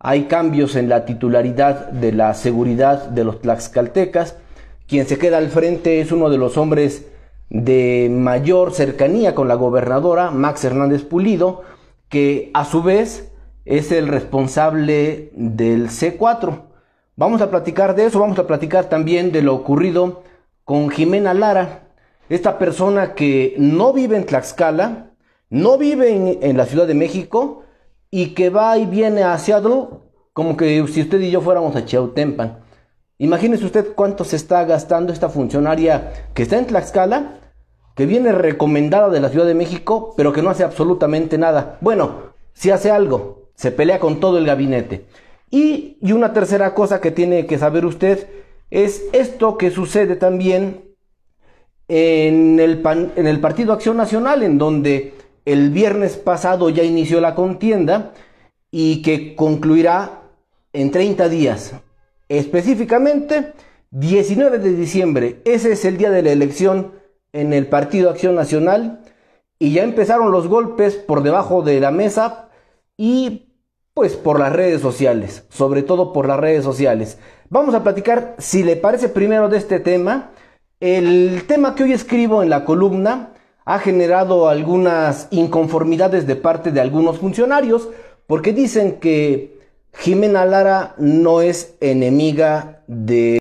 Hay cambios en la titularidad de la seguridad de los tlaxcaltecas. Quien se queda al frente es uno de los hombres de mayor cercanía con la gobernadora, Max Hernández Pulido, que a su vez es el responsable del C4. Vamos a platicar de eso, vamos a platicar también de lo ocurrido con Jimena Lara, esta persona que no vive en Tlaxcala, no vive en la Ciudad de México, y que va y viene a Seattle como que si usted y yo fuéramos a Cheutempan. Imagínese usted cuánto se está gastando esta funcionaria que está en Tlaxcala, que viene recomendada de la Ciudad de México, pero que no hace absolutamente nada. Bueno, si hace algo, se pelea con todo el gabinete. Y, una tercera cosa que tiene que saber usted es esto que sucede también en el, en el Partido Acción Nacional, en donde el viernes pasado ya inició la contienda y que concluirá en 30 días. Específicamente, 19 de diciembre, ese es el día de la elección en el Partido Acción Nacional y ya empezaron los golpes por debajo de la mesa y pues por las redes sociales, sobre todo por las redes sociales. Vamos a platicar, si le parece primero, de este tema. El tema que hoy escribo en la columna ha generado algunas inconformidades de parte de algunos funcionarios porque dicen que Jimena Lara no es enemiga de